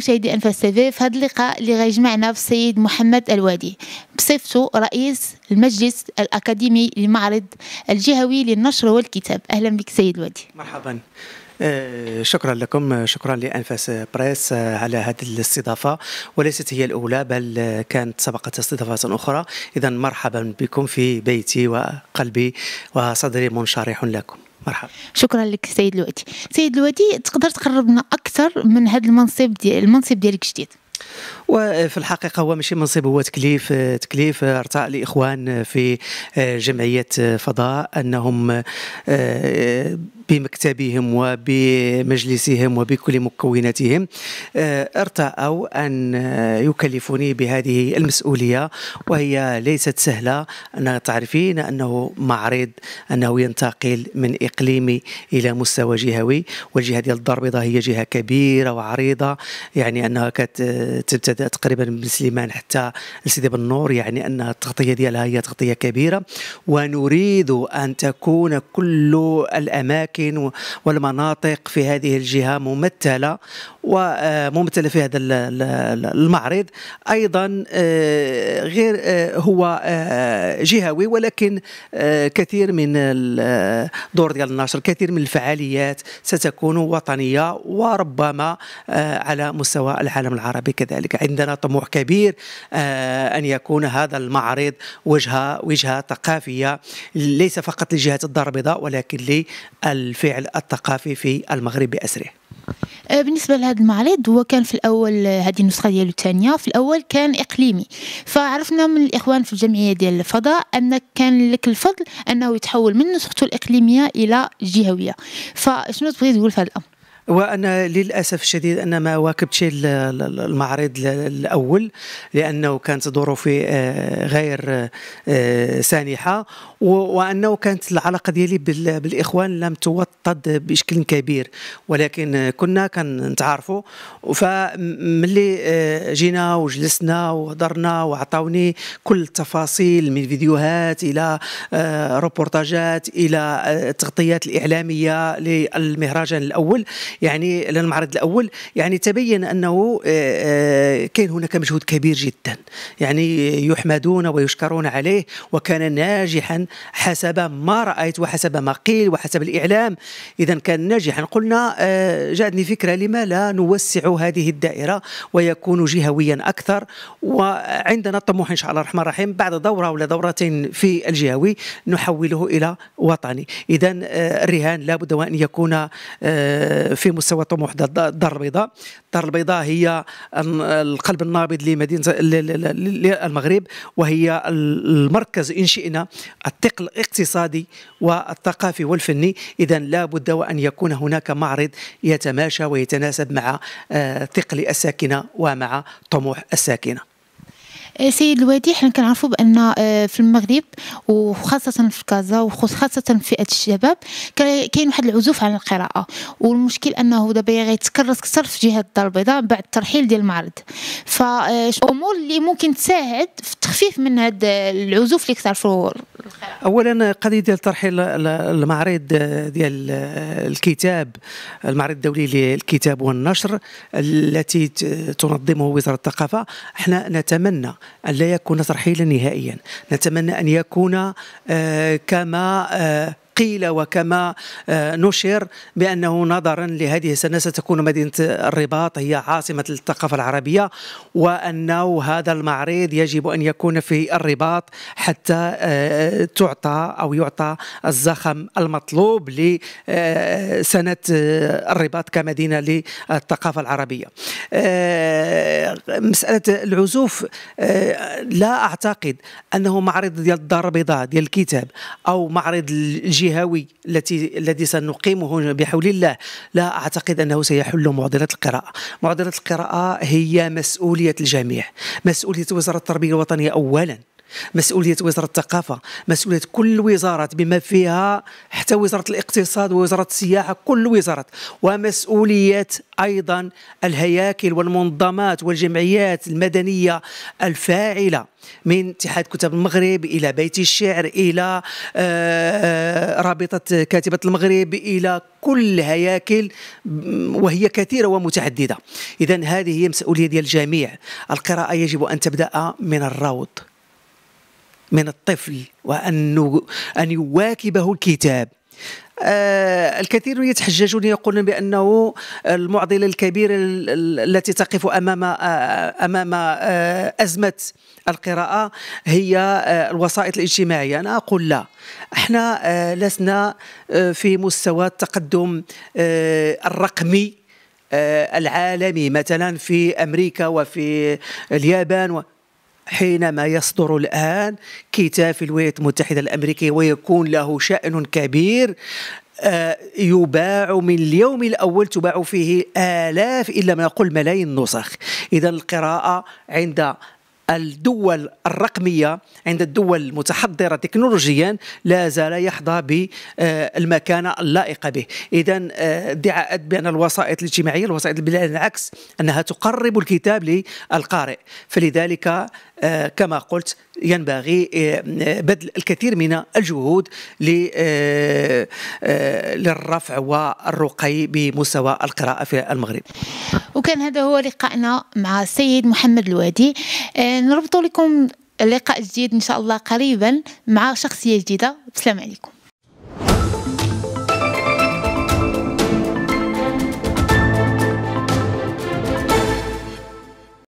مشاهدي انفاس تي في هذا اللقاء اللي غيجمعنا في السيد محمد الوادي بصفته رئيس المجلس الاكاديمي للمعرض الجهوي للنشر والكتاب اهلا بك سيد الوادي مرحبا آه، شكرا لكم شكرا لانفاس بريس على هذه الاستضافه وليست هي الاولى بل كانت سبقت استضافات اخرى اذا مرحبا بكم في بيتي وقلبي وصدري منشرح لكم مرحبا شكرا لك سيد الوادي سيد الوادي تقدر تقربنا اكثر من هذا المنصب دي المنصب ديالك جديد وفي الحقيقة هو ماشي منصب هو تكليف تكليف ارتاع لإخوان في آه، جمعية آه، فضاء أنهم آه، بمكتبهم وبمجلسهم وبكل مكوناتهم آه، ارتأوا أن يكلفوني بهذه المسؤولية وهي ليست سهلة أن تعرفين أنه معرض أنه ينتقل من إقليمي إلى مستوى جهوي والجهة ديال الدار البيضاء هي جهة كبيرة وعريضة يعني أنها تبتدأ تقريبا من سليمان حتى لسيدي بن نور يعني أن التغطية ديالها هي تغطية كبيرة ونريد أن تكون كل الأماكن الأماكن والمناطق في هذه الجهة ممثلة وممثلة آه، في هذا المعرض أيضا آه، غير آه، هو جهوي ولكن كثير من الدور ديال النشر كثير من الفعاليات ستكون وطنية وربما على مستوى العالم العربي كذلك عندنا طموح كبير أن يكون هذا المعرض وجهة وجهة ثقافية ليس فقط لجهة الدار البيضاء ولكن لل الفعل الثقافي في المغرب بأسره أه، بالنسبه لهذا المعرض هو كان في الاول هذه النسخه ديالو الثانيه في الاول كان اقليمي فعرفنا من الاخوان في الجمعيه ديال الفضاء ان كان لك الفضل انه يتحول من نسخته الاقليميه الى جهويه فشنو تبغي تقول في هذا الامر وانا للاسف الشديد ان ما واكبتش المعرض الاول لانه كانت ظروفي آه، غير آه، سانحه وانه كانت العلاقه ديالي بالاخوان لم توطد بشكل كبير ولكن كنا كنتعارفوا فملي آه، جينا وجلسنا وهضرنا وعطاوني كل التفاصيل من فيديوهات الى روبورتاجات الى التغطيات الاعلاميه للمهرجان الاول يعني للمعرض الاول يعني تبين انه آه، آه، كان هناك مجهود كبير جدا يعني يحمدون ويشكرون عليه وكان ناجحا حسب ما رايت وحسب ما قيل وحسب الاعلام اذا كان ناجحا قلنا آه، جاءتني فكره لما لا نوسع هذه الدائره ويكون جهويا اكثر وعندنا الطموح ان شاء الله الرحمن الرحيم بعد دوره ولا دورتين في الجهوي نحوله الى وطني اذا الرهان لابد وان يكون في مستوى طموح الدار البيضاء الدار البيضاء هي القلب النابض لمدينه للمغرب وهي المركز ان شئنا الثقل الاقتصادي والثقافي والفني اذا لا بد وان يكون هناك معرض يتماشى ويتناسب مع آه، ثقل الساكنه ومع طموح الساكنه آه، سيد الوادي حنا كنعرفوا بان آه، في المغرب وخاصه في كازا وخاصه في فئه الشباب كاين واحد العزوف على القراءه والمشكل انه دابا غيتكرس كثر في جهه الدار البيضاء بعد الترحيل ديال المعرض فامور آه، اللي ممكن تساعد في التخفيف من هذا العزوف اللي القراءه اولا قضيه ديال ترحيل المعرض ديال الكتاب المعرض الدولي للكتاب والنشر التي تنظمه وزاره الثقافه احنا نتمنى أن لا يكون ترحيلا نهائيا نتمنى أن يكون آه، كما آه، قيل وكما آه، نشر بأنه نظرا لهذه السنة ستكون مدينة الرباط هي عاصمة الثقافة العربية وأنه هذا المعرض يجب أن يكون في الرباط حتى آه، تعطى أو يعطى الزخم المطلوب لسنة آه، الرباط كمدينة للثقافة العربية مسألة العزوف لا أعتقد أنه معرض ديال الدار البيضاء ديال الكتاب أو معرض الجهة الجهوي التي الذي سنقيمه بحول الله لا أعتقد أنه سيحل معضلة القراءة معضلة القراءة هي مسؤولية الجميع مسؤولية وزارة التربية الوطنية أولا مسؤوليه وزاره الثقافه مسؤوليه كل الوزارات بما فيها حتى وزاره الاقتصاد ووزاره السياحه كل الوزارات ومسؤوليه ايضا الهياكل والمنظمات والجمعيات المدنيه الفاعله من اتحاد كتاب المغرب الى بيت الشعر الى آه، آه، رابطه كاتبه المغرب الى كل هياكل وهي كثيره ومتعدده اذا هذه هي مسؤوليه ديال الجميع القراءه يجب ان تبدا من الروض من الطفل وأن أن يواكبه الكتاب آه الكثير يتحججون يقولون بانه المعضله الكبيره التي تقف امام آه امام آه ازمه القراءه هي آه، الوسائط الاجتماعيه انا اقول لا احنا آه، لسنا آه، في مستوى التقدم الرقمي العالمي مثلا في امريكا وفي اليابان حينما يصدر الآن كتاب في الولايات المتحدة الأمريكية ويكون له شأن كبير آه، يباع من اليوم الأول تباع فيه آلاف إلا ما يقول ملايين النسخ إذا القراءة عند الدول الرقمية عند الدول المتحضرة تكنولوجيا لا زال يحظى بالمكانة اللائقة به إذا آه، ادعاءات بأن الوسائط الاجتماعية الوسائط البلاد العكس أنها تقرب الكتاب للقارئ فلذلك آه، كما قلت ينبغي آه، آه، بذل الكثير من الجهود آه، للرفع والرقي بمستوى القراءة في المغرب وكان هذا هو لقائنا مع السيد محمد الوادي نربط لكم لقاء جديد إن شاء الله قريبا مع شخصية جديدة السلام عليكم